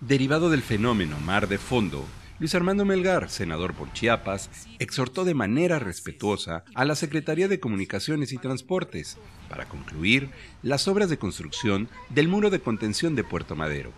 Derivado del fenómeno mar de fondo, Luis Armando Melgar, senador por Chiapas, exhortó de manera respetuosa a la Secretaría de Comunicaciones y Transportes para concluir las obras de construcción del muro de contención de Puerto Madero.